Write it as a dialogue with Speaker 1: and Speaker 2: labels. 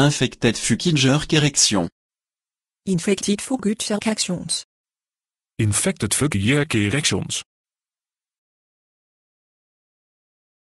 Speaker 1: Infected Fukinger Erection.
Speaker 2: Infected Fukinger
Speaker 3: actions. Infected Fukinger Erections.